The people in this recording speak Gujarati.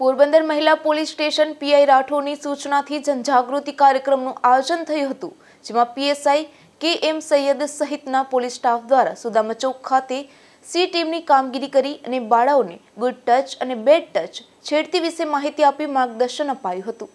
પોરબંદર મહિલા પોલીસ સ્ટેશન પીઆઈ રાઠોડની સૂચનાથી જનજાગૃતિ કાર્યક્રમનું આયોજન થયું હતું જેમાં પીએસઆઈ કે એમ સૈયદ સહિતના પોલીસ સ્ટાફ દ્વારા સુદામા ચોક ખાતે સી ટીમની કામગીરી કરી અને બાળાઓને ગુડ ટચ અને બેડ ટચ છેડતી વિશે માહિતી આપી માર્ગદર્શન અપાયું હતું